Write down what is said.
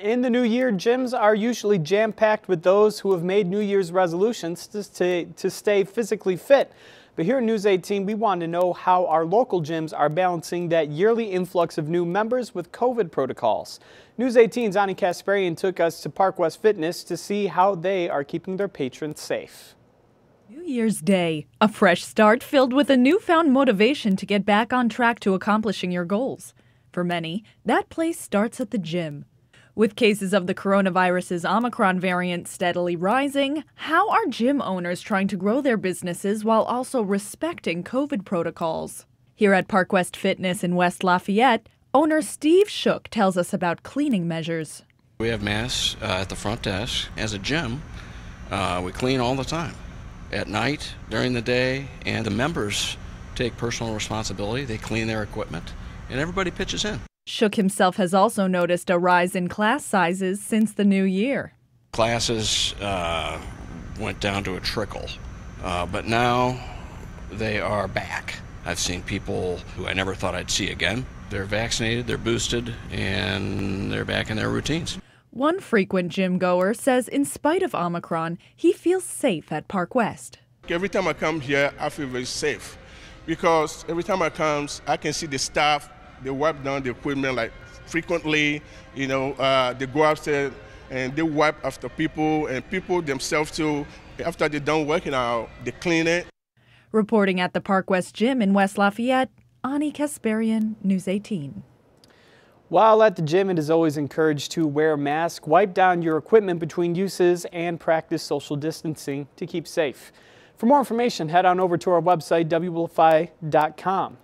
In the new year, gyms are usually jam-packed with those who have made New Year's resolutions to, to stay physically fit. But here at News 18, we want to know how our local gyms are balancing that yearly influx of new members with COVID protocols. News 18's Ani Kasparian took us to Park West Fitness to see how they are keeping their patrons safe. New Year's Day, a fresh start filled with a newfound motivation to get back on track to accomplishing your goals. For many, that place starts at the gym. With cases of the coronavirus's Omicron variant steadily rising, how are gym owners trying to grow their businesses while also respecting COVID protocols? Here at Park West Fitness in West Lafayette, owner Steve Shook tells us about cleaning measures. We have masks uh, at the front desk. As a gym, uh, we clean all the time at night, during the day, and the members take personal responsibility. They clean their equipment, and everybody pitches in. Shook himself has also noticed a rise in class sizes since the new year. Classes uh, went down to a trickle, uh, but now they are back. I've seen people who I never thought I'd see again. They're vaccinated, they're boosted, and they're back in their routines. One frequent gym goer says, in spite of Omicron, he feels safe at Park West. Every time I come here, I feel very safe because every time I come, I can see the staff they wipe down the equipment like frequently. You know, uh, they go after and they wipe after people, and people themselves too. After they're done working out, they clean it. Reporting at the Park West Gym in West Lafayette, Ani Kasparian, News 18. While at the gym, it is always encouraged to wear a mask, wipe down your equipment between uses, and practice social distancing to keep safe. For more information, head on over to our website, WFI.com.